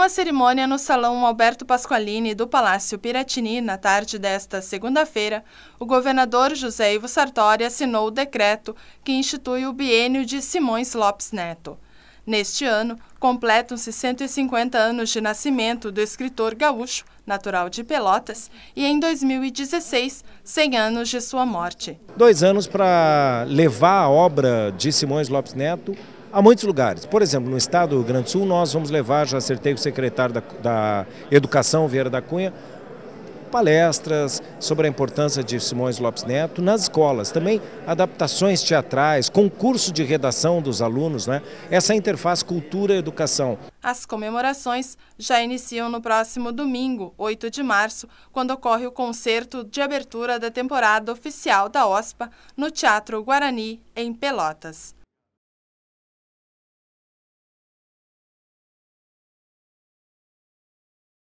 uma cerimônia no Salão Alberto Pasqualini do Palácio Piratini, na tarde desta segunda-feira, o governador José Ivo Sartori assinou o decreto que institui o bienio de Simões Lopes Neto. Neste ano, completam-se 150 anos de nascimento do escritor gaúcho, natural de Pelotas, e em 2016, 100 anos de sua morte. Dois anos para levar a obra de Simões Lopes Neto a muitos lugares. Por exemplo, no estado do Rio Grande do Sul, nós vamos levar, já acertei com o secretário da, da Educação, Vieira da Cunha, palestras sobre a importância de Simões Lopes Neto nas escolas, também adaptações teatrais, concurso de redação dos alunos, né? essa interface cultura-educação. As comemorações já iniciam no próximo domingo, 8 de março, quando ocorre o concerto de abertura da temporada oficial da OSPA no Teatro Guarani, em Pelotas.